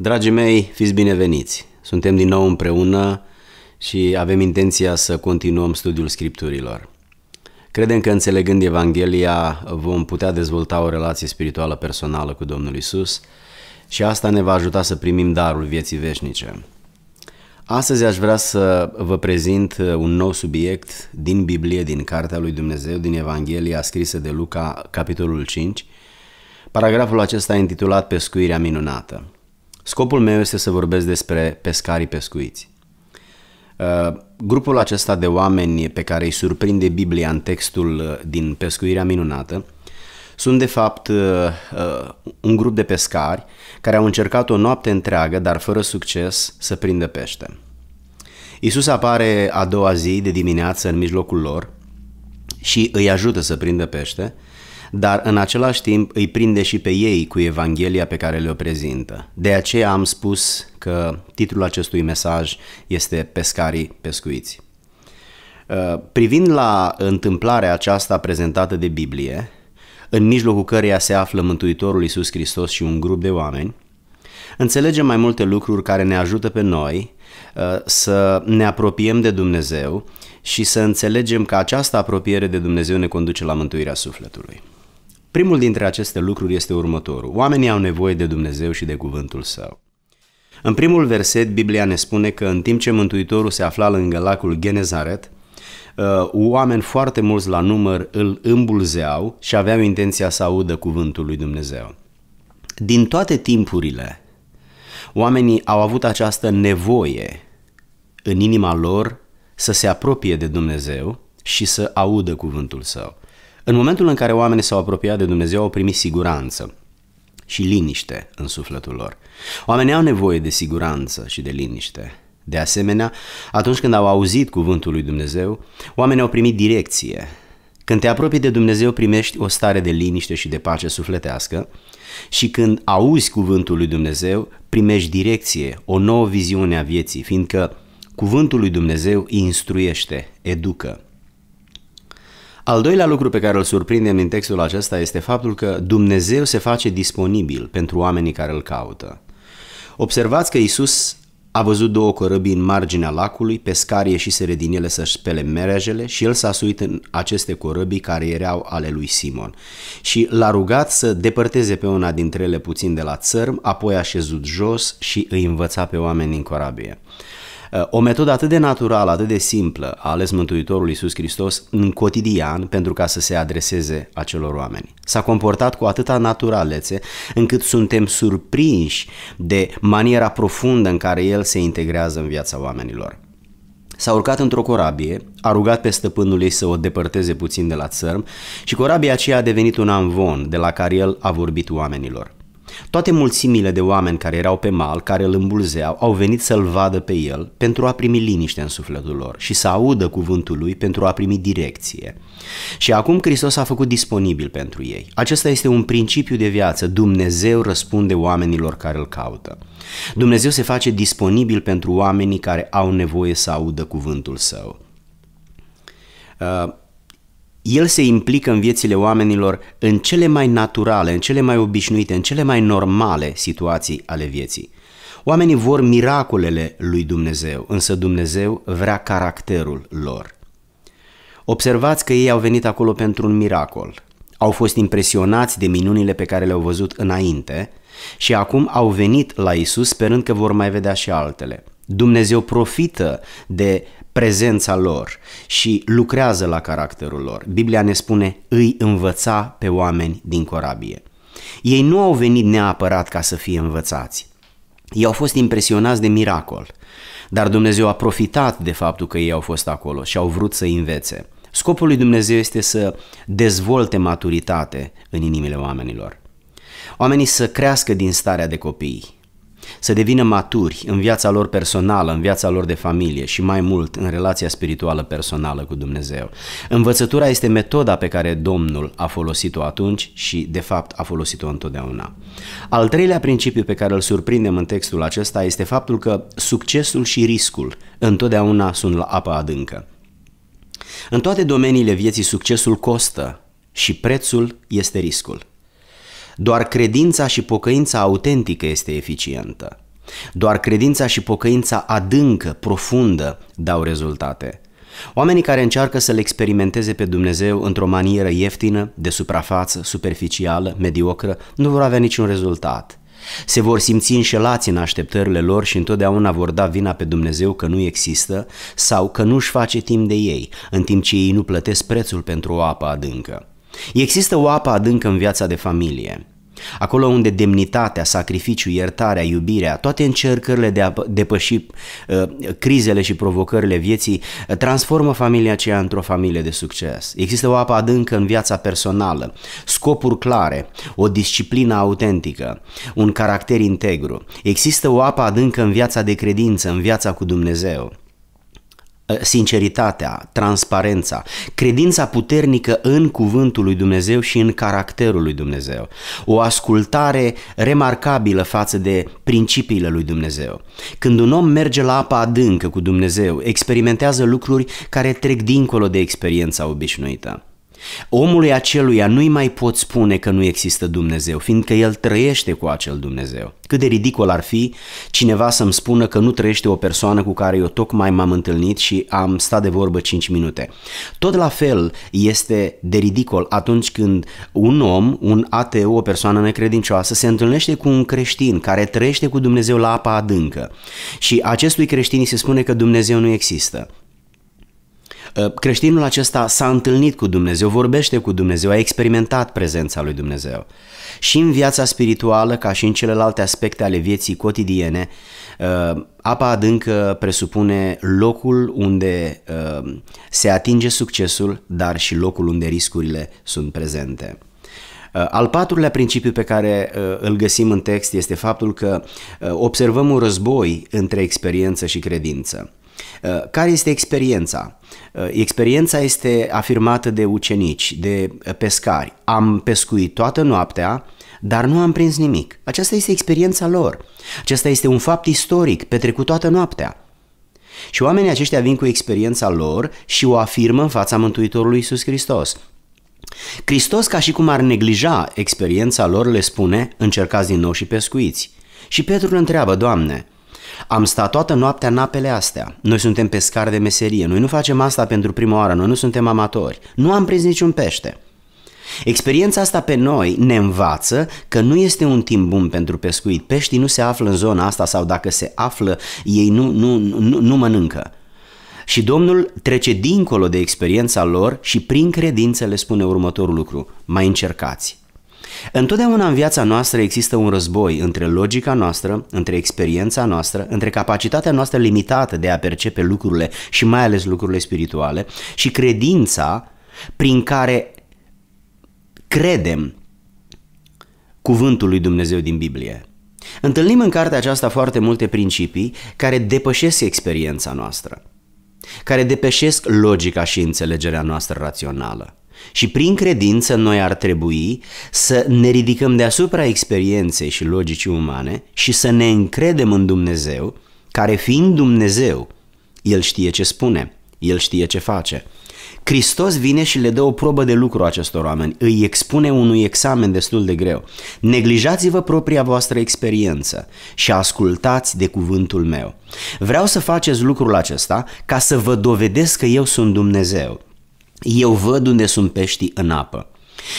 Dragii mei, fiți bineveniți! Suntem din nou împreună și avem intenția să continuăm studiul Scripturilor. Credem că înțelegând Evanghelia vom putea dezvolta o relație spirituală personală cu Domnul Isus și asta ne va ajuta să primim darul vieții veșnice. Astăzi aș vrea să vă prezint un nou subiect din Biblie, din Cartea lui Dumnezeu, din Evanghelia scrisă de Luca, capitolul 5, paragraful acesta intitulat Pescuirea minunată. Scopul meu este să vorbesc despre pescarii pescuiți. Uh, grupul acesta de oameni pe care îi surprinde Biblia în textul uh, din Pescuirea Minunată sunt de fapt uh, un grup de pescari care au încercat o noapte întreagă, dar fără succes, să prindă pește. Isus apare a doua zi de dimineață în mijlocul lor și îi ajută să prindă pește, dar în același timp îi prinde și pe ei cu Evanghelia pe care le-o prezintă. De aceea am spus că titlul acestui mesaj este Pescarii pescuiți. Uh, privind la întâmplarea aceasta prezentată de Biblie, în mijlocul căreia se află Mântuitorul Iisus Hristos și un grup de oameni, înțelegem mai multe lucruri care ne ajută pe noi uh, să ne apropiem de Dumnezeu și să înțelegem că această apropiere de Dumnezeu ne conduce la mântuirea sufletului. Primul dintre aceste lucruri este următorul. Oamenii au nevoie de Dumnezeu și de cuvântul său. În primul verset, Biblia ne spune că în timp ce Mântuitorul se afla lângă lacul Genezaret, uh, oameni foarte mulți la număr îl îmbulzeau și aveau intenția să audă cuvântul lui Dumnezeu. Din toate timpurile, oamenii au avut această nevoie în inima lor să se apropie de Dumnezeu și să audă cuvântul său. În momentul în care oamenii s-au apropiat de Dumnezeu, au primit siguranță și liniște în sufletul lor. Oamenii au nevoie de siguranță și de liniște. De asemenea, atunci când au auzit cuvântul lui Dumnezeu, oamenii au primit direcție. Când te apropii de Dumnezeu, primești o stare de liniște și de pace sufletească și când auzi cuvântul lui Dumnezeu, primești direcție, o nouă viziune a vieții, fiindcă cuvântul lui Dumnezeu instruiește, educă, al doilea lucru pe care îl surprindem din textul acesta este faptul că Dumnezeu se face disponibil pentru oamenii care îl caută. Observați că Isus a văzut două corăbii în marginea lacului, pescarii ieșiseră din ele să-și spele merejele și el s-a suit în aceste corăbii care erau ale lui Simon și l-a rugat să depărteze pe una dintre ele puțin de la țărm, apoi a șezut jos și îi învăța pe oameni în corabie. Eh, o metodă atât de naturală, atât de simplă a ales Mântuitorul Iisus Hristos în cotidian pentru ca să se adreseze acelor oameni. S-a comportat cu atâta naturalețe încât suntem surprinși de maniera profundă în care El se integrează în viața oamenilor. S-a urcat într-o corabie, a rugat pe stăpânul ei să o depărteze puțin de la țărm și corabia aceea a devenit un amvon de la care el a vorbit oamenilor. Toate mulțimile de oameni care erau pe mal, care îl îmbulzeau, au venit să-l vadă pe el pentru a primi liniște în sufletul lor și să audă cuvântul lui pentru a primi direcție. Și acum Hristos a făcut disponibil pentru ei. Acesta este un principiu de viață. Dumnezeu răspunde oamenilor care îl caută. Dumnezeu se face disponibil pentru oamenii care au nevoie să audă cuvântul său. Uh, el se implică în viețile oamenilor în cele mai naturale, în cele mai obișnuite, în cele mai normale situații ale vieții. Oamenii vor miracolele lui Dumnezeu, însă Dumnezeu vrea caracterul lor. Observați că ei au venit acolo pentru un miracol. Au fost impresionați de minunile pe care le-au văzut înainte și acum au venit la Isus sperând că vor mai vedea și altele. Dumnezeu profită de prezența lor și lucrează la caracterul lor. Biblia ne spune, îi învăța pe oameni din corabie. Ei nu au venit neapărat ca să fie învățați. Ei au fost impresionați de miracol, dar Dumnezeu a profitat de faptul că ei au fost acolo și au vrut să învețe. Scopul lui Dumnezeu este să dezvolte maturitate în inimile oamenilor. Oamenii să crească din starea de copii, să devină maturi în viața lor personală, în viața lor de familie și mai mult în relația spirituală personală cu Dumnezeu. Învățătura este metoda pe care Domnul a folosit-o atunci și, de fapt, a folosit-o întotdeauna. Al treilea principiu pe care îl surprindem în textul acesta este faptul că succesul și riscul întotdeauna sunt la apă adâncă. În toate domeniile vieții succesul costă și prețul este riscul. Doar credința și pocăința autentică este eficientă. Doar credința și pocăința adâncă, profundă, dau rezultate. Oamenii care încearcă să-L experimenteze pe Dumnezeu într-o manieră ieftină, de suprafață, superficială, mediocră, nu vor avea niciun rezultat. Se vor simți înșelați în așteptările lor și întotdeauna vor da vina pe Dumnezeu că nu există sau că nu-și face timp de ei, în timp ce ei nu plătesc prețul pentru o apă adâncă. Există o apă adâncă în viața de familie, Acolo unde demnitatea, sacrificiul, iertarea, iubirea, toate încercările de a depăși uh, crizele și provocările vieții ă, transformă familia aceea într-o familie de succes. Există o apă adâncă în viața personală, scopuri clare, o disciplină autentică, un caracter integru. Există o apă adâncă în viața de credință, în viața cu Dumnezeu. Eh, sinceritatea, transparența, credința puternică în cuvântul lui Dumnezeu și în caracterul lui Dumnezeu, o ascultare remarcabilă față de principiile lui Dumnezeu. Când un om merge la apa adâncă cu Dumnezeu, experimentează lucruri care trec dincolo de experiența obișnuită. Omului aceluia nu-i mai pot spune că nu există Dumnezeu, fiindcă el trăiește cu acel Dumnezeu. Cât de ridicol ar fi cineva să-mi spună că nu trăiește o persoană cu care eu tocmai m-am întâlnit și am stat de vorbă 5 minute. Tot la fel este de ridicol atunci când un om, un ateu, o persoană necredincioasă se întâlnește cu un creștin care trăiește cu Dumnezeu la apa adâncă și acestui creștin se spune că Dumnezeu nu există. Ă, creștinul acesta s-a întâlnit cu Dumnezeu, vorbește cu Dumnezeu, a experimentat prezența lui Dumnezeu. Și în viața spirituală, ca și în celelalte aspecte ale vieții cotidiene, ă, apa adâncă presupune locul unde ă, se atinge succesul, dar și locul unde riscurile sunt prezente. Al patrulea principiu pe care îl găsim în text este faptul că observăm un război între experiență și credință. Uh, care este experiența? Uh, experiența este afirmată de ucenici, de uh, pescari. Am pescuit toată noaptea, dar nu am prins nimic. Aceasta este experiența lor. Acesta este un fapt istoric, petrecut toată noaptea. Și oamenii aceștia vin cu experiența lor și o afirmă în fața Mântuitorului Iisus Hristos. Hristos, ca și cum ar neglija experiența lor, le spune, încercați din nou și pescuiți. Și Petru îl întreabă, Doamne, am stat toată noaptea în apele astea. Noi suntem pescari de meserie, noi nu facem asta pentru prima oară, noi nu suntem amatori. Nu am prins niciun pește. Experiența asta pe noi ne învață că nu este un timp bun pentru pescuit. Peștii nu se află în zona asta sau dacă se află, ei nu, nu, nu, nu mănâncă. Și Domnul trece dincolo de experiența lor și prin credință le spune următorul lucru, mai încercați. Întotdeauna în viața noastră există un război între logica noastră, între experiența noastră, între capacitatea noastră limitată de a percepe lucrurile și mai ales lucrurile spirituale și credința prin care credem cuvântul lui Dumnezeu din Biblie. Întâlnim în cartea aceasta foarte multe principii care depășesc experiența noastră, care depășesc logica și înțelegerea noastră rațională. Și prin credință noi ar trebui să ne ridicăm deasupra experienței și logicii umane și să ne încredem în Dumnezeu, care fiind Dumnezeu, El știe ce spune, El știe ce face. Hristos vine și le dă o probă de lucru acestor oameni, îi expune unui examen destul de greu. Neglijați-vă propria voastră experiență și ascultați de cuvântul meu. Vreau să faceți lucrul acesta ca să vă dovedesc că eu sunt Dumnezeu. Eu văd unde sunt peștii în apă.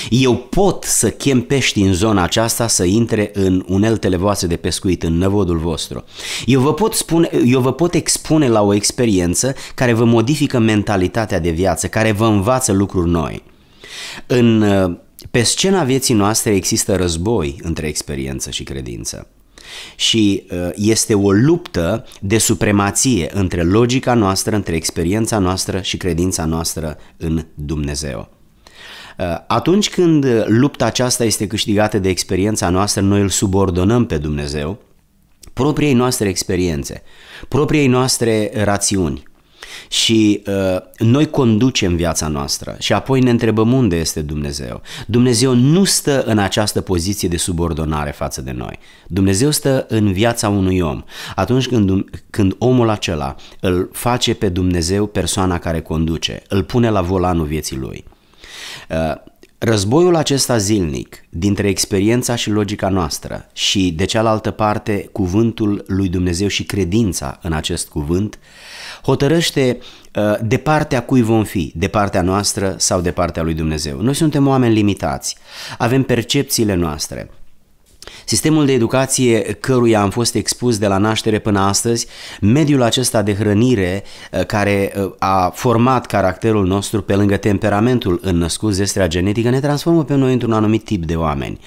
Eu pot să chem pești în zona aceasta să intre în uneltele voastre de pescuit, în năvodul vostru. Eu vă, pot spune, eu vă pot expune la o experiență care vă modifică mentalitatea de viață, care vă învață lucruri noi. În, pe scena vieții noastre există război între experiență și credință și uh, este o luptă de supremație între logica noastră, între experiența noastră și credința noastră în Dumnezeu. Uh, atunci când lupta aceasta este câștigată de experiența noastră, noi îl subordonăm pe Dumnezeu propriei noastre experiențe, propriei noastre rațiuni, și uh, noi conducem viața noastră și apoi ne întrebăm unde este Dumnezeu. Dumnezeu nu stă în această poziție de subordonare față de noi. Dumnezeu stă în viața unui om. Atunci când, când omul acela îl face pe Dumnezeu persoana care conduce, îl pune la volanul vieții lui. Uh, Războiul acesta zilnic dintre experiența și logica noastră și, de cealaltă parte, cuvântul lui Dumnezeu și credința în acest cuvânt, hotărăște uh, de partea cui vom fi, de partea noastră sau de partea lui Dumnezeu. Noi suntem oameni limitați, avem percepțiile noastre, Sistemul de educație căruia am fost expus de la naștere până astăzi, mediul acesta de hrănire uh, care uh, a format caracterul nostru pe lângă temperamentul înnăscut, zestrea genetică, ne transformă pe noi într-un anumit tip de oameni.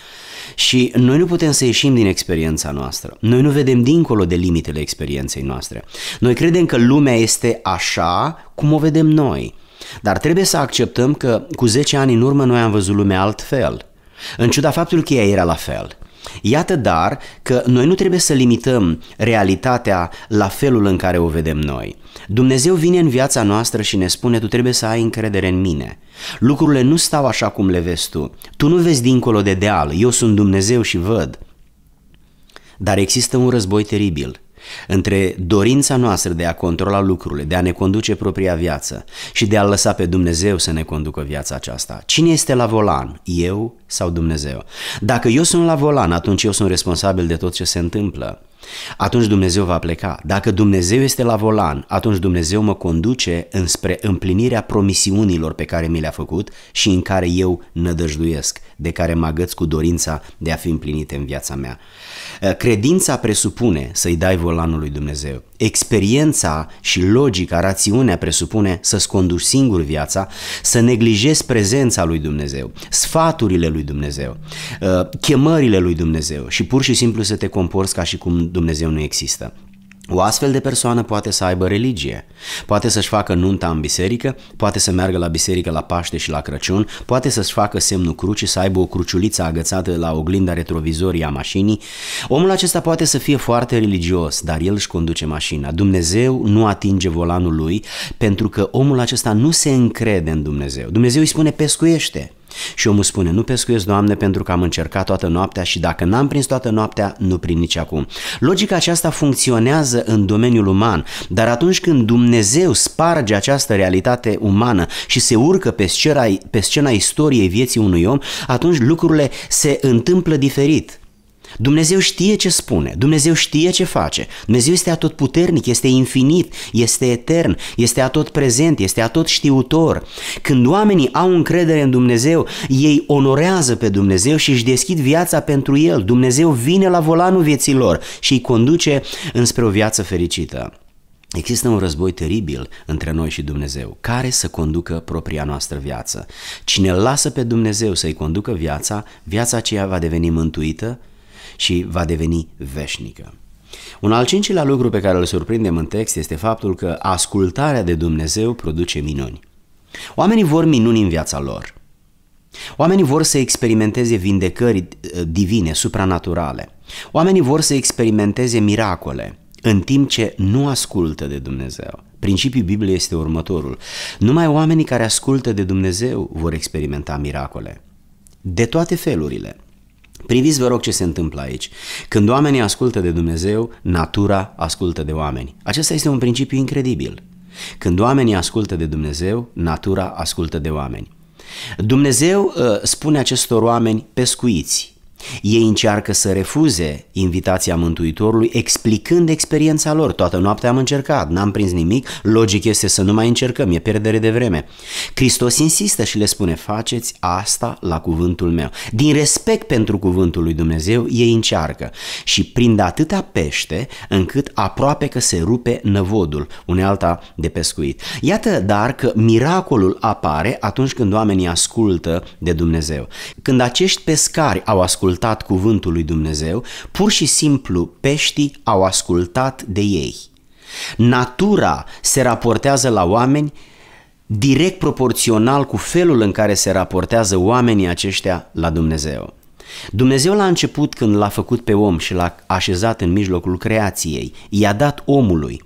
Și noi nu putem să ieșim din experiența noastră. Noi nu vedem dincolo de limitele experienței noastre. Noi credem că lumea este așa cum o vedem noi. Dar trebuie să acceptăm că cu 10 ani în urmă noi am văzut lumea altfel. În ciuda faptului că ea era la fel – Iată dar că noi nu trebuie să limităm realitatea la felul în care o vedem noi. Dumnezeu vine în viața noastră și ne spune tu trebuie să ai încredere în mine. Lucrurile nu stau așa cum le vezi tu. Tu nu vezi dincolo de deal, eu sunt Dumnezeu și văd. Dar există un război teribil între dorința noastră de a controla lucrurile, de a ne conduce propria viață și de a lăsa pe Dumnezeu să ne conducă viața aceasta, cine este la volan, eu sau Dumnezeu? Dacă eu sunt la volan, atunci eu sunt responsabil de tot ce se întâmplă atunci Dumnezeu va pleca. Dacă Dumnezeu este la volan, atunci Dumnezeu mă conduce înspre împlinirea promisiunilor pe care mi le-a făcut și în care eu nădăjduiesc, de care mă agăț cu dorința de a fi împlinite în viața mea. Credința presupune să-i dai volanul lui Dumnezeu experiența și logica, rațiunea presupune să-ți conduci singur viața, să neglijezi prezența lui Dumnezeu, sfaturile lui Dumnezeu, uh, chemările lui Dumnezeu și pur și simplu să te comporți ca și cum Dumnezeu nu există. O astfel de persoană poate să aibă religie, poate să-și facă nunta în biserică, poate să meargă la biserică la Paște și la Crăciun, poate să-și facă semnul crucii, să aibă o cruciuliță agățată la oglinda retrovizorii a mașinii. Omul acesta poate să fie foarte religios, dar el își conduce mașina. Dumnezeu nu atinge volanul lui pentru că omul acesta nu se încrede în Dumnezeu. Dumnezeu îi spune pescuiește. Și omul spune, nu pescuiesc, Doamne, pentru că am încercat toată noaptea și dacă n-am prins toată noaptea, nu prin nici acum. Logica aceasta funcționează în domeniul uman, dar atunci când Dumnezeu sparge această realitate umană și se urcă pe scena, pe scena istoriei vieții unui om, atunci lucrurile se întâmplă diferit. Dumnezeu știe ce spune, Dumnezeu știe ce face, Dumnezeu este puternic, este infinit, este etern, este atot prezent, este atot știutor. Când oamenii au încredere în Dumnezeu, ei onorează pe Dumnezeu și își deschid viața pentru El. Dumnezeu vine la volanul vieții lor și îi conduce înspre o viață fericită. Există un război teribil între noi și Dumnezeu, care să conducă propria noastră viață. Cine lasă pe Dumnezeu să-i conducă viața, viața aceea va deveni mântuită, și va deveni veșnică. Un al cincilea lucru pe care îl surprindem în text este faptul că ascultarea de Dumnezeu produce minuni. Oamenii vor minuni în viața lor. Oamenii vor să experimenteze vindecări eh, divine, supranaturale. Oamenii vor să experimenteze miracole, în timp ce nu ascultă de Dumnezeu. Principiul Bibliei este următorul. Numai oamenii care ascultă de Dumnezeu vor experimenta miracole. De toate felurile. Priviți, vă rog, ce se întâmplă aici. Când oamenii ascultă de Dumnezeu, natura ascultă de oameni. Acesta este un principiu incredibil. Când oamenii ascultă de Dumnezeu, natura ascultă de oameni. Dumnezeu uh, spune acestor oameni pescuiți, ei încearcă să refuze invitația Mântuitorului explicând experiența lor. Toată noaptea am încercat, n-am prins nimic, logic este să nu mai încercăm, e pierdere de vreme. Hristos insistă și le spune, faceți asta la cuvântul meu. Din respect pentru cuvântul lui Dumnezeu, ei încearcă și prind atâta pește încât aproape că se rupe năvodul, unealta de pescuit. Iată dar că miracolul apare atunci când oamenii ascultă de Dumnezeu. Când acești pescari au ascultat ascultat cuvântul lui Dumnezeu, pur și simplu peștii au ascultat de ei. Natura se raportează la oameni direct proporțional cu felul în care se raportează oamenii aceștia la Dumnezeu. Dumnezeu la început când l-a făcut pe om și l-a așezat în mijlocul creației, i-a dat omului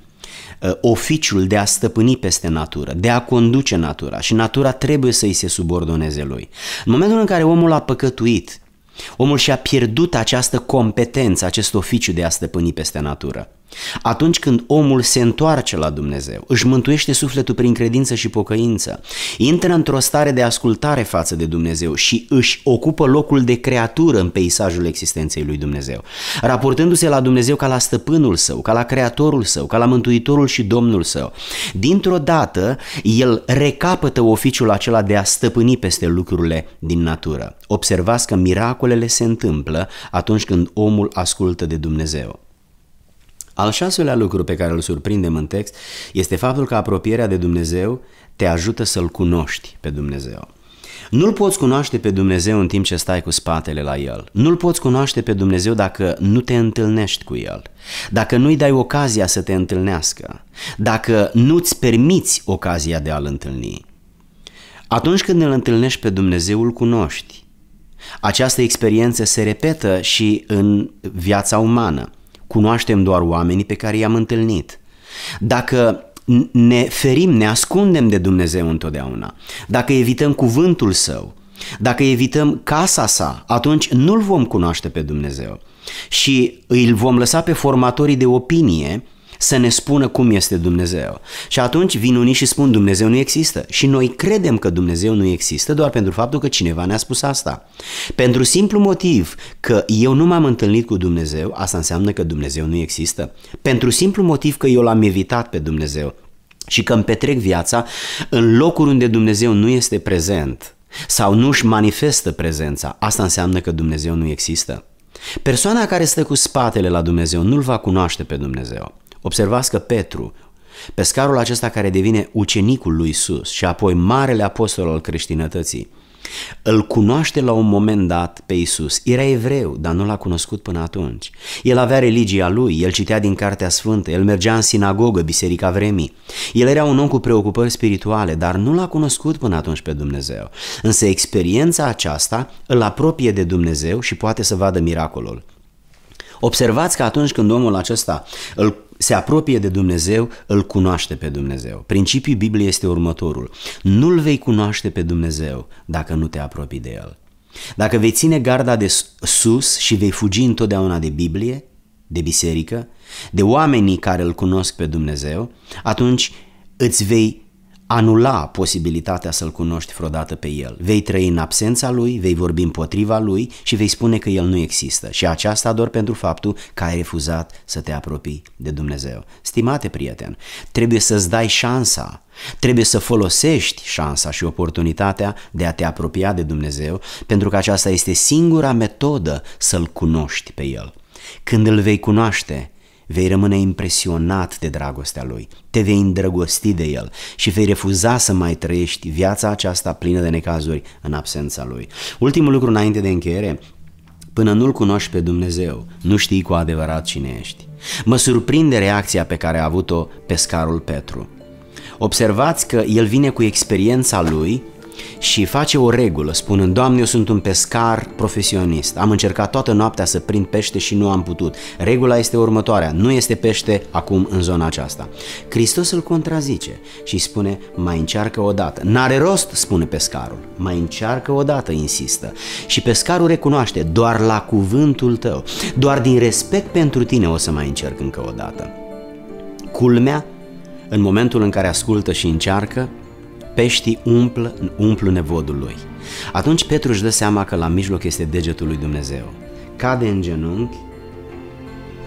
uh, oficiul de a stăpâni peste natură, de a conduce natura și natura trebuie să i se subordoneze lui. În momentul în care omul a păcătuit, Omul și-a pierdut această competență, acest oficiu de a stăpâni peste natură. Atunci când omul se întoarce la Dumnezeu, își mântuiește sufletul prin credință și pocăință, intră într-o stare de ascultare față de Dumnezeu și își ocupă locul de creatură în peisajul existenței lui Dumnezeu, raportându-se la Dumnezeu ca la stăpânul său, ca la creatorul său, ca la mântuitorul și domnul său. Dintr-o dată, el recapătă oficiul acela de a stăpâni peste lucrurile din natură. Observați că miracolele se întâmplă atunci când omul ascultă de Dumnezeu. Al șaselea lucru pe care îl surprindem în text este faptul că apropierea de Dumnezeu te ajută să-L cunoști pe Dumnezeu. Nu-L poți cunoaște pe Dumnezeu în timp ce stai cu spatele la El. Nu-L poți cunoaște pe Dumnezeu dacă nu te întâlnești cu El, dacă nu-i dai ocazia să te întâlnească, dacă nu-ți permiți ocazia de a-L întâlni. Atunci când îl întâlnești pe Dumnezeu, îl cunoști. Această experiență se repetă și în viața umană cunoaștem doar oamenii pe care i-am întâlnit. Dacă ne ferim, ne ascundem de Dumnezeu întotdeauna, dacă evităm cuvântul său, dacă evităm casa sa, atunci nu-l vom cunoaște pe Dumnezeu și îl vom lăsa pe formatorii de opinie să ne spună cum este Dumnezeu. Și atunci vin unii și spun Dumnezeu nu există. Și noi credem că Dumnezeu nu există doar pentru faptul că cineva ne-a spus asta. Pentru simplu motiv că eu nu m-am întâlnit cu Dumnezeu, asta înseamnă că Dumnezeu nu există. Pentru simplu motiv că eu l-am evitat pe Dumnezeu și că îmi petrec viața în locuri unde Dumnezeu nu este prezent sau nu își manifestă prezența, asta înseamnă că Dumnezeu nu există. Persoana care stă cu spatele la Dumnezeu nu-L va cunoaște pe Dumnezeu. Observați că Petru, pescarul acesta care devine ucenicul lui Isus și apoi marele apostol al creștinătății, îl cunoaște la un moment dat pe Isus. Era evreu, dar nu l-a cunoscut până atunci. El avea religia lui, el citea din Cartea Sfântă, el mergea în sinagogă, biserica vremii. El era un om cu preocupări spirituale, dar nu l-a cunoscut până atunci pe Dumnezeu. Însă experiența aceasta îl apropie de Dumnezeu și poate să vadă miracolul. Observați că atunci când omul acesta îl se apropie de Dumnezeu, îl cunoaște pe Dumnezeu. Principiul Bibliei este următorul. Nu-l vei cunoaște pe Dumnezeu dacă nu te apropii de el. Dacă vei ține garda de sus și vei fugi întotdeauna de Biblie, de biserică, de oamenii care îl cunosc pe Dumnezeu, atunci îți vei anula posibilitatea să-L cunoști vreodată pe El. Vei trăi în absența Lui, vei vorbi împotriva Lui și vei spune că El nu există. Și aceasta doar pentru faptul că ai refuzat să te apropii de Dumnezeu. Stimate prieten, trebuie să-ți dai șansa Trebuie să folosești șansa și oportunitatea de a te apropia de Dumnezeu, pentru că aceasta este singura metodă să-L cunoști pe El. Când îl vei cunoaște, vei rămâne impresionat de dragostea lui, te vei îndrăgosti de el și vei refuza să mai trăiești viața aceasta plină de necazuri în absența lui. Ultimul lucru înainte de încheiere, până nu-L cunoști pe Dumnezeu, nu știi cu adevărat cine ești. Mă surprinde reacția pe care a avut-o pescarul Petru. Observați că el vine cu experiența lui și face o regulă, spunând, Doamne, eu sunt un pescar profesionist, am încercat toată noaptea să prind pește și nu am putut. Regula este următoarea, nu este pește acum în zona aceasta. Hristos îl contrazice și spune, mai încearcă o dată. N-are rost, spune pescarul, mai încearcă o dată, insistă. Și pescarul recunoaște, doar la cuvântul tău, doar din respect pentru tine o să mai încerc încă o dată. Culmea, în momentul în care ascultă și încearcă, peștii umplu, umplu nevodul lui. Atunci Petru își dă seama că la mijloc este degetul lui Dumnezeu. Cade în genunchi,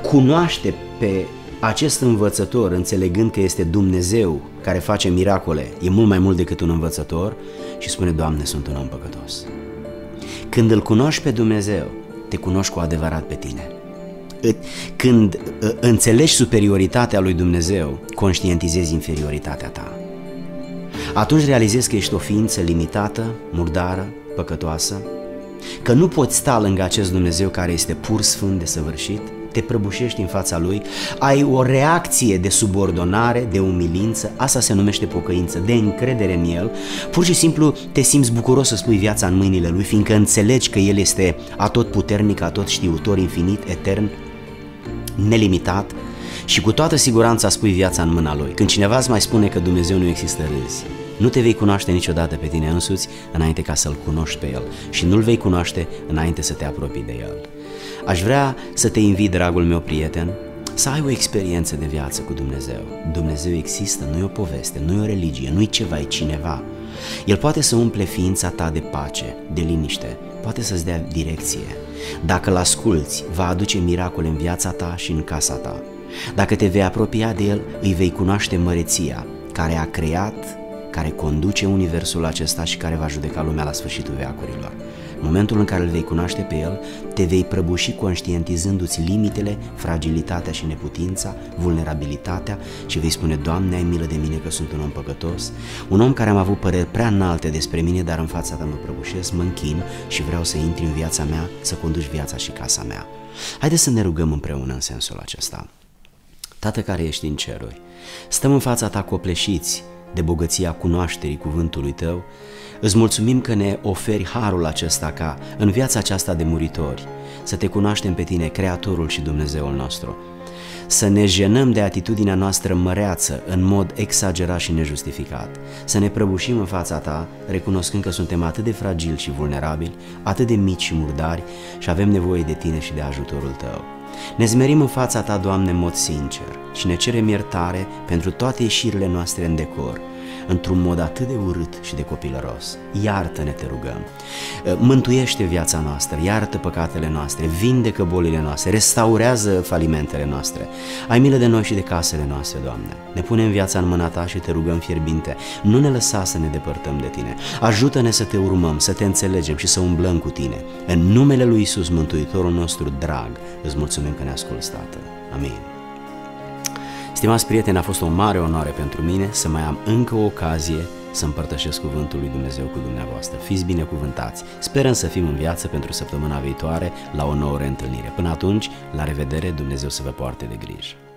cunoaște pe acest învățător, înțelegând că este Dumnezeu care face miracole, e mult mai mult decât un învățător și spune, Doamne, sunt un om păcătos. Când îl cunoști pe Dumnezeu, te cunoști cu adevărat pe tine. Când înțelegi superioritatea lui Dumnezeu, conștientizezi inferioritatea ta atunci realizezi că ești o ființă limitată, murdară, păcătoasă, că nu poți sta lângă acest Dumnezeu care este pur sfânt de săvârșit, te prăbușești în fața Lui, ai o reacție de subordonare, de umilință, asta se numește pocăință, de încredere în El, pur și simplu te simți bucuros să spui viața în mâinile Lui, fiindcă înțelegi că El este atot puternic, atot știutor, infinit, etern, nelimitat, și cu toată siguranța spui viața în mâna Lui. Când cineva îți mai spune că Dumnezeu nu există, râzi. Nu te vei cunoaște niciodată pe tine însuți înainte ca să-L cunoști pe El și nu-L vei cunoaște înainte să te apropii de El. Aș vrea să te invit, dragul meu prieten, să ai o experiență de viață cu Dumnezeu. Dumnezeu există, nu e o poveste, nu e o religie, nu e ceva, e cineva. El poate să umple ființa ta de pace, de liniște, poate să-ți dea direcție. Dacă l asculți, va aduce miracole în viața ta și în casa ta. Dacă te vei apropia de El, îi vei cunoaște măreția care a creat, care conduce universul acesta și care va judeca lumea la sfârșitul veacurilor. În momentul în care îl vei cunoaște pe el, te vei prăbuși conștientizându-ți limitele, fragilitatea și neputința, vulnerabilitatea și vei spune, Doamne, ai milă de mine că sunt un om păcătos, un om care am avut păreri prea înalte despre mine, dar în fața ta mă prăbușesc, mă închin și vreau să intri în viața mea, să conduci viața și casa mea. Haideți să ne rugăm împreună în sensul acesta. Tată care ești în ceruri, stăm în fața ta copleșiți de bogăția cunoașterii cuvântului tău, îți mulțumim că ne oferi harul acesta ca, în viața aceasta de muritori, să te cunoaștem pe tine, Creatorul și Dumnezeul nostru, să ne jenăm de atitudinea noastră măreață în mod exagerat și nejustificat, să ne prăbușim în fața ta, recunoscând că suntem atât de fragili și vulnerabili, atât de mici și murdari și avem nevoie de tine și de ajutorul tău. Ne zmerim în fața Ta, Doamne, în mod sincer și ne cerem iertare pentru toate ieșirile noastre în decor – într-un mod atât de urât și de copilăros. Iartă-ne, te rugăm. Uh, mântuiește viața noastră, iartă păcatele noastre, vindecă bolile noastre, restaurează falimentele noastre. Ai milă de noi și de casele noastre, Doamne. Ne punem viața în mâna Ta și te rugăm fierbinte. Nu ne lăsa să ne depărtăm de Tine. Ajută-ne să te urmăm, să te înțelegem și să umblăm cu Tine. În numele Lui Isus, Mântuitorul nostru drag, îți mulțumim că ne-a ascultat. Amin. Stimați prieteni, a fost o mare onoare pentru mine să mai am încă o ocazie să împărtășesc cuvântul lui Dumnezeu cu dumneavoastră. Fiți binecuvântați! Sperăm să fim în viață pentru săptămâna viitoare la o nouă reîntâlnire. Până atunci, la revedere, Dumnezeu să vă poarte de grijă!